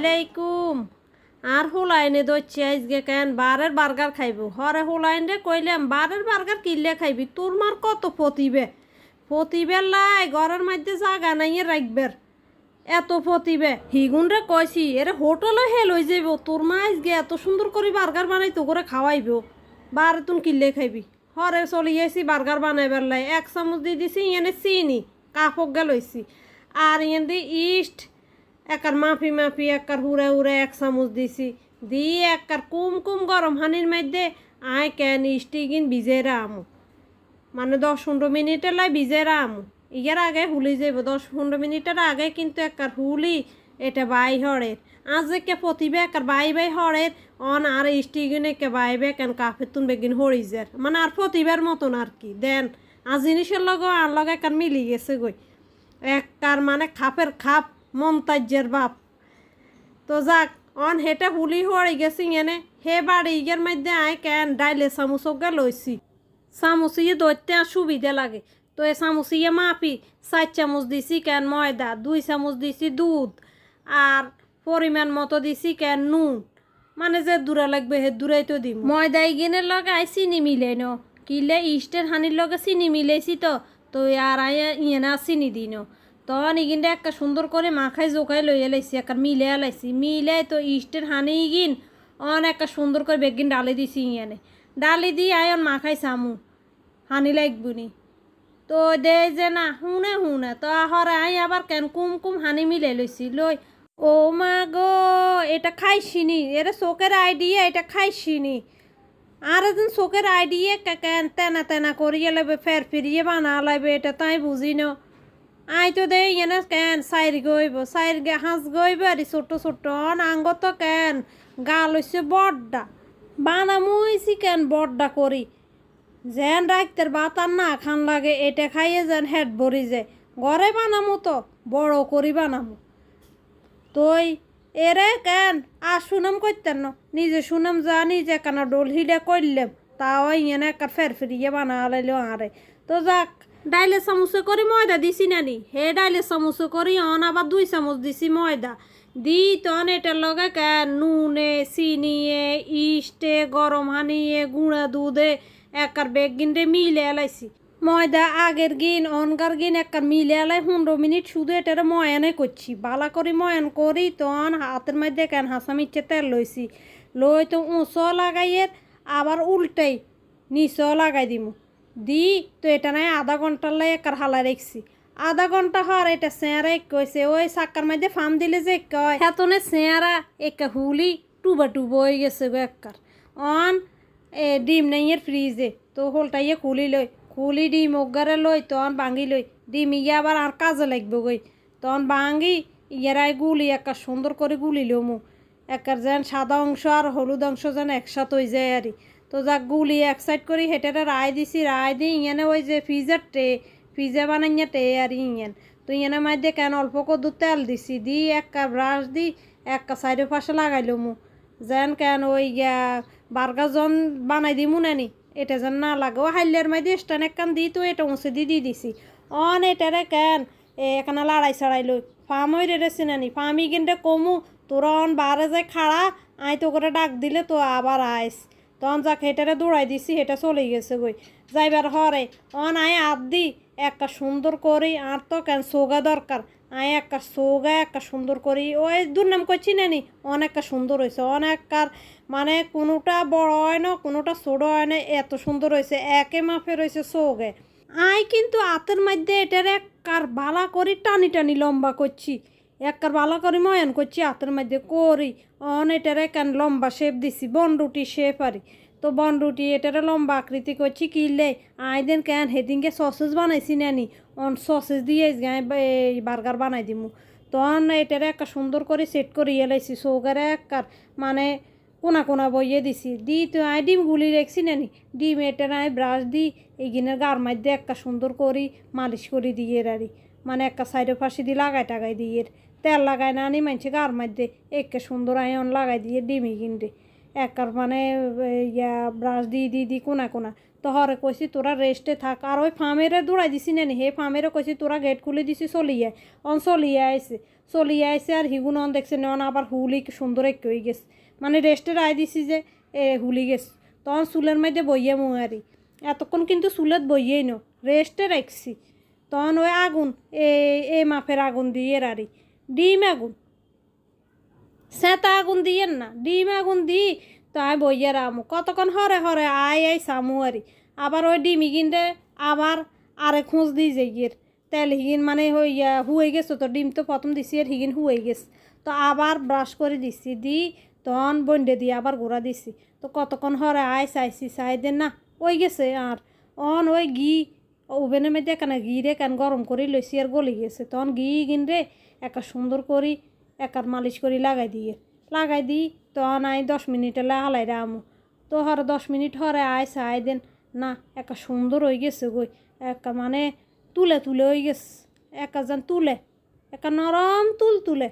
আসসালামাইকুম আর হুলাইনে দচ্ছে আজকে কেন বারের বার্গার খাইব হরে হুলাইন রে কইলাম বারের বার্গার কিনলে খাইবি তোর মার কত প্রতিবে প্রতিবের লাই ঘরের মধ্যে জাগা নাই রাখবের এত প্রতিবে হিগুন রে কয়েছি এর হোটেলে হেল হয়ে যাইব তোর মা আজকে এত সুন্দর করে বার্গার বানাই তো করে খাওয়াইব বারে তুন কিনলে খাইবি হরে চলি আসি বার্গার বানাইবার লাই এক চামচ দিয়ে দিছি এনে চিনি কাপড় গেল আর এনে ইস্ট একার মাফি মাফি একার হুড়ে উড়ে এক চামচ দিছি দি একার কুম কুম গরম হানির মধ্যে আয় ক্যান ইস্টিগিন বিজেরা আমু মানে দশ পনেরো মিনিটের লাই বিজেরা আমু ইয়ার আগে হুলি যাইব দশ পনেরো মিনিটের আগে কিন্তু একার হুলি এটা বাই হরের আজকে প্রতিবে একার বাই বাই হরের অন আর স্টিগিন একে বাই বে কেন কাফের তুন বেগিন হরিজের মানে আর প্রতিবার মতন আর কি দেন আর জিনিসের লগে আর লগে একার মিলি গেছে গই এক মানে খাপের খাপ মন্তাজ্যের বাপ তো যাক অন হেটে হুলি হওয়ার গেছি এনে হে বাড়ি ইগের মধ্যে আয় কেন ডাইলে সামুসকে লইছি সামুসিয়ে দৈত্যে সুবিধে লাগে তো এ সামুসিয়ে মাপি চার চামুচ দিছি কেন ময়দা দুই চামুচ দিছি দুধ আর পরিমাণ মতো দিছি কেন নুন মানে যে দূরা লাগবে হে দূরাই তো দিম ময়দা ইগিনের লগে আই চিনি মিলে ন কিলে ইস্টের হানির লগে চিনি মিলেছি তো তো আর আয় ইয়ে না চিনি দিই তখন ইগিনটা একটা সুন্দর করে মাখায় জোকায় লইয়া লাইছি একটা মিলে লাইছি মিলে তো ইস্টের হানি ইগিন অন একটা সুন্দর করে বেগিন ডালি দিছি ইয়ানে ডালি দিয়ে আয় অন মাখাই সামু হানি লাগবুনি তো দে যে না শুনে শুনে তো আহরে আই আবার কেন কুম কুম হানি মিলে লইছি লই ও মা গো এটা খাইছিনি এটা চোখের দিয়ে এটা খাইছিনি আর একদিন চোখের দিয়ে কেন তেনা তেনা করিয়ে লাগবে ফের ফিরিয়ে বানা লাগবে এটা তাই বুঝি না আই তো দে এনে কেন সাইর গইব সাইর গে হাঁস গইব আর ছোট ছোট নাঙ্গ তো কেন গাল হইছে বড্ডা বানা মুইছি কেন বড্ডা করি যেন রাইতের বাতার না খান লাগে এটা খাইয়ে যেন হেট ভরি যায় ঘরে বানামো তো বড় করি বানামো তই এরে কেন আর সুনাম করতেন নিজে সুনাম যা নিজে কেন ডলহিডে করলেম তাও ইয়ে না একটা ফের ফিরিয়ে বানা লাইলো আরে তো যাক ডাইলে চামচে করে ময়দা দিছি নানি হে ডাইলে চামচে করি অন আবার দুই চামচ দিছি ময়দা দি তন এটার লগে কে নুনে চিনিয়ে ইস্টে গরম হানিয়ে গুঁড়া দুধে একার গিন রে মিলে এলাইছি ময়দা আগের গিন অনগার গিন একার মিলে এলাই পনেরো মিনিট শুধু এটার ময়ানে করছি বালা করি ময়ান করি তন হাতের মধ্যে কেন হাসামিচ্ছে তেল লইছি লই তো উঁচো লাগাইয়ের আবার উল্টাই নিচ লাগাই দিমু দি তো এটা নাই আধা ঘন্টার লাই একার হালা রেখছি আধা ঘন্টা হর এটা সেঁয়ারা এক কইছে ওই সাক্কার মাঝে ফার্ম দিলে যে কয় হেতনে সেঁয়ারা এক হুলি টুবা টুবো হয়ে গেছে গো এককার অন এ ডিম নাইয়ের ফ্রিজে তো হোলটাইয়ে খুলি লই খুলি ডিম ওগারে লই তখন ভাঙি লই ডিম ইয়ে আবার আর কাজে লাগবে গই তখন ভাঙি ইয়েরাই গুলি একা সুন্দর করে গুলি লোমু একার যেন সাদা অংশ আর হলুদ অংশ যেন একসাথে হয়ে যায় আরই তো যা গুলি এক সাইড করে হেঁটেটা রায় দিছি রায় দিয়ে ইয়ানে ওই যে ফ্রিজের টে ফ্রিজে বানাইয়া টে আর ইয়ান তো ইয়ানের মধ্যে কেন অল্প কদু তেল দিছি দি এক কাপ ব্রাশ দি এক সাইডের পাশে লাগাইল মু যেন কেন ওই বার্গার জন বানাই দিমু নানি এটা যেন না লাগে ও হাইলের মধ্যে স্টান একখান দিই তো এটা উঁচে দি দিয়ে দিছি অন এটারে কেন এখানে লড়াই ছাড়াইলো ফার্ম ওই রেড়েছি নানি ফার্মই কিন্তু কমু তোরা অন বারে যায় খাড়া আয় তো করে ডাক দিলে তো আবার আইস তখন যাক হেটারে দৌড়াই দিছি হেটা চলে গেছে গই যাইবার হরে অন আয় দি একটা সুন্দর করি আর তো কেন সোগা দরকার আয় একটা সোগা একটা সুন্দর করি ওই নাম করে চিনে নি অনেকটা সুন্দর হয়েছে কার মানে কোনোটা বড় হয় না কোনোটা ছোট হয় না এত সুন্দর হয়েছে একে মাফে রয়েছে সৌগে আয় কিন্তু আতের মধ্যে এটার এক কার বালা করি টানি টানি লম্বা করছি একবার ভালো করে ময়ন করছি হাতের মধ্যে করি অন এটারে কেন লম্বা শেপ দিছি বনরুটি শেপ আর তো বনরুটি এটারে লম্বা আকৃতি করছি কিনলে আইদিন কেন হেদিনকে সসেস বানাইছি নানি অন সসেস দিয়ে গায়ে বার্গার বানাই দিমু অন এটারে একটা সুন্দর করে সেট করে এলাইছি ইয়ে সৌগারে একবার মানে কোনা কোনা বইয়ে দিছি দি তো আই ডিম গুলি রেখছি নানি ডিম এটা আয় ব্রাশ দি এইগিনের গার মধ্যে একটা সুন্দর করি মালিশ করে দিয়ে আর মানে একটা সাইডে ফাঁসি দিয়ে লাগাই টাগাই দিয়ে তেল লাগায় না আনি মানছে গার মাধ্যে একে সুন্দর আয়ন লাগাই দিয়ে ডিমি কিনতে একার মানে ইয়া ব্রাশ দিয়ে দিয়ে দি কোনা কোনা তো হরে কইছি তোরা রেস্টে থাক আর ওই ফার্মেরে দৌড়াই দিছি না হে ফার্মেরে কইছি তোরা গেট খুলে দিছি চলিয়ে অন চলিয়ে আইসে চলিয়ে আইসে আর হিগুন অন দেখছে নন আবার হুলি সুন্দর এক হয়ে গেছে মানে রেস্টে রায় দিছি যে এ হুলি গেছে তখন চুলের মধ্যে বইয়ে মুয়ারি এতক্ষণ কিন্তু চুলত বইয়েই ন রেস্টে রাখছি তখন ওই আগুন এ মাফের আগুন দিয়ে রারি ডিম আগুন সেঁতা আগুন দিয়েন না ডিম আগুন দি তো আমি বইয়ের আমু কতক্ষণ হরে হরে আয় আই সামু আরি আবার ওই ডিম কিনতে আবার আরে খোঁজ দিই গিয়ে তেল হিগিন মানে হইয়া হুয়ে গেছো তো ডিম তো প্রথম দিছি আর হিগিন হুয়ে গেছে তো আবার ব্রাশ করে দিছি দি তখন বন্ডে দিয়ে আবার ঘোরা দিছি তো কতক্ষণ হরে আয় চাইছি চাই দেন না ওই গেছে আর অন ওই গি ওভেনের মধ্যে একখানা ঘি রে কেন গরম করি লইছি আর গলে গিয়েছে তখন ঘি গিন রে একা সুন্দর করি একার মালিশ করি লাগাই দিয়ে লাগাই দিই তখন আই দশ মিনিট এলে হালাই আমু তো হর দশ মিনিট হরে আয় দেন না একা সুন্দর হয়ে গেছে গই একা মানে তুলে তুলে হয়ে গেছে একা যেন তুলে একা নরম তুল তুলে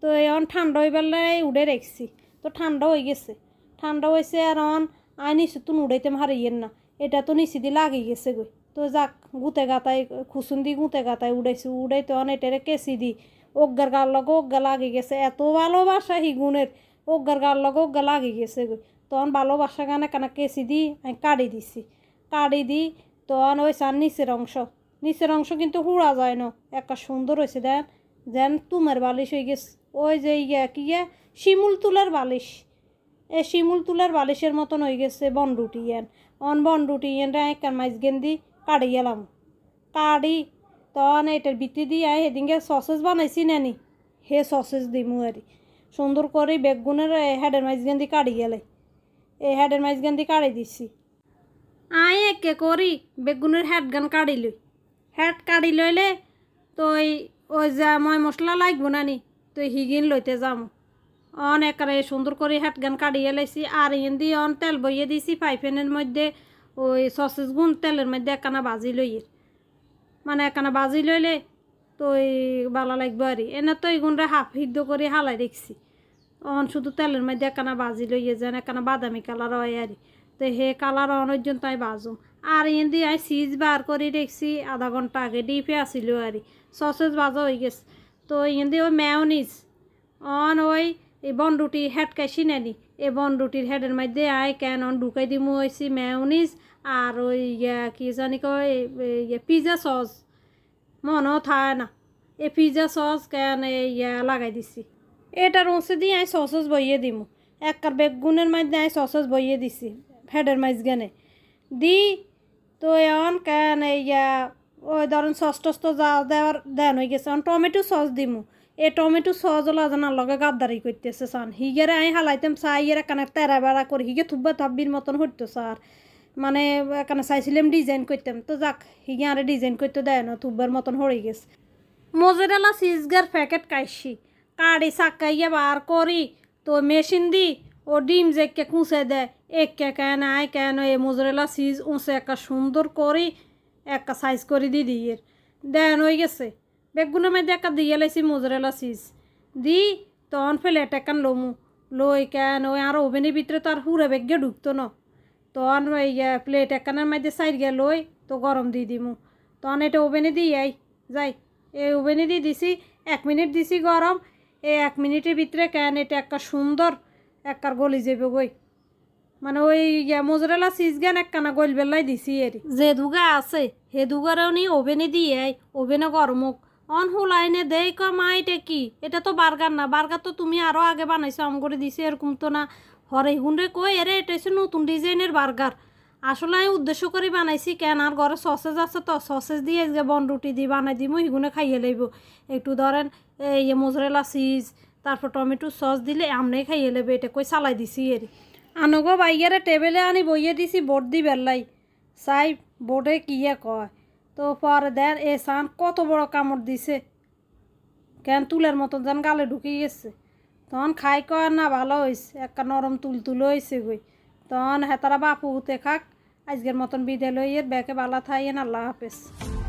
তো এখন ঠান্ডা হয়ে বেলায় উড়ে রেখছি তো ঠান্ডা হয়ে গেছে ঠান্ডা হয়েছে আর অন আয় নিশ্চিত তুন উড়াইতে হারিয়েন না এটা তো নিচে লাগিয়ে গেছে গই তো যাক গুঁতে গাতায় খুসুন দি গুঁতে গাতায় উড়াইছি উড়াইতে অনেকটারে কেসি দি অজ্ঞার গার লগে অজ্ঞা লাগে গেছে এত ভালোবাসা গুণের অজ্ঞার গার লগে অজ্ঞা লাগে গেছে তখন ভালোবাসা গানে কেন কেসি দি আমি কাড়ি দিছি কাড়ি দি তখন ওই সার নিচের অংশ নিচের অংশ কিন্তু হুড়া যায় না একটা সুন্দর হয়েছে দেন যেন তুমের বালিশ হয়ে গেছে ওই যে ইয়ে কি ইয়ে শিমুল তুলের বালিশ এ শিমুল তুলের বালিশের মতন হয়ে গেছে বনরুটি ইয়েন অন বনরুটি ইয়েনরা এক মাইজ গেন্দি কাড়ি গেলাম কাড়ি তখন এটার বিতি দিয়ে সেদিনকে সসেজ বানাইছি নানি হে সসেজ দিমু আর সুন্দর করে বেগুনের হেডের মাঝখান দিয়ে কাড়ি গেলে এই হেডের মাঝখান দিয়ে কাড়ি দিছি আই একে করি বেগুনের হেড গান কাড়ি লই হেড কাড়ি লইলে তো ওই যা মই মশলা লাগবো নানি তো হিগিন লইতে যাম অন একরে সুন্দর করে হেড গান কাড়িয়ে লাইছি আর ইন দিয়ে অন তেল বইয়ে দিছি পাইফেনের মধ্যে ওই সসেস গুণ তেলের মধ্যে একখানা বাজি লইয়ের মানে একখানা বাজি লইলে তো ওই ভালো লাগবে আর এনে তো এই গুণরা হাফ সিদ্ধ করে হালাই রেখছি অন শুধু তেলের মধ্যে একখানা বাজি লইয়ে যেন একখানা বাদামি কালার হয় আর তো হে কালার অন ওই জন্য তাই বাজুম আর এন দিয়ে আমি সিজ বার করে রেখছি আধা ঘন্টা আগে ডিপে আসিল আর সসেস বাজা হয়ে গেছে তো এন দিয়ে ওই ম্যাওনিস অন ওই এই বনরুটি হেডকাই সিনানি এই বনরুটির হেডের মধ্যে আয় কেন ঢুকাই দিম হয়েছি ম্যাউনিস আর ওই ইয়া কি জানি কয় পিজা সস মনও থাকে না এ পিজা সস কেন ইয়া লাগাই দিছি এটা রসে দিয়ে আমি সসস বইয়ে দিমু একবার বেগুনের মধ্যে আমি সসস বইয়ে দিছি ফ্যাডের মাঝখানে দি তো এখন কেন ইয়া ওই ধরুন সস টস তো যা দেওয়ার দেন হয়ে গেছে টমেটো সস দিমু এ টমেটো সহজলা জানার লগে গাদ্দারি করতেছে সান হিগেরে আই হালাইতাম সাই এর কানে তেরা বেড়া করে হিগে থুব্বা থাব্বির মতন হইতো স্যার মানে এখানে চাইছিলাম ডিজাইন করতাম তো যাক হিগে আরে ডিজাইন করতে দেয় না থুব্বার মতন হয়ে গেছে মোজেরেলা সিজগার প্যাকেট কাইছি কাড়ি চাকাইয়ে বার করি তো মেশিন দি ও ডিম জেককে কুঁচে দেয় একে কেন আয় কেন এ মোজরেলা সিজ উঁচে একটা সুন্দর করি একটা সাইজ করে দি দিয়ে দেন হয়ে গেছে বেগুনের মধ্যে একটা দিয়ে লাইছি মজুরে চিজ দি তখন প্লেট একান লমু লই কেন ওই আর ওভেনের ভিতরে তো আর হুড়ে বেগে ঢুকতো না তখন ওই প্লেট একানের মধ্যে সাইড গিয়ে লই তো গরম দিয়ে দিমু তখন এটা ওভেনে দিয়ে আই যাই এই ওভেনে দিয়ে দিছি এক মিনিট দিছি গরম এই এক মিনিটের ভিতরে কেন এটা একটা সুন্দর এককার গলি যাবে গই মানে ওই ইয়া মোজরেলা চিজ গান একখানা গল বেলায় দিছি এর যে দুগা আছে হে দুগারও নি ওভেনে দিয়ে আই ওভেনে গরম হোক অনহু লাইনে দেই ক মা এটা কি এটা তো বার্গার না বার্গার তো তুমি আরও আগে বানাইছো আম করে দিছে এরকম তো না হরে হুনরে কই এরে এটা হচ্ছে নতুন ডিজাইনের বার্গার আসলে আমি উদ্দেশ্য করে বানাইছি কেন আর ঘরে সসেজ আছে তো সসেজ দিয়ে আজকে বন রুটি দিয়ে বানাই দিব হিগুনে খাইয়ে লইব একটু ধরেন এই মোজরেলা চিজ তারপর টমেটো সস দিলে আমনেই খাইয়ে লেবে এটা কই চালাই দিছি এর আনগো বাইয়ারে টেবিলে আনি বইয়ে দিছি বোর্ড দি বেল্লাই চাই বোর্ডে কিয়ে কয় তো পরে দেন এ সান কত বড় কামড় দিছে কেন তুলের মতন যেন গালে ঢুকিয়ে গেছে তখন খাই কর না ভালো হয়েছে একটা নরম তুল তুলে হয়েছে গই তখন হেতারা বাপু হতে খাক আজকের মতন বিদে লইয়ের ব্যাকে বালা থাইয়েন আল্লাহ হাফেজ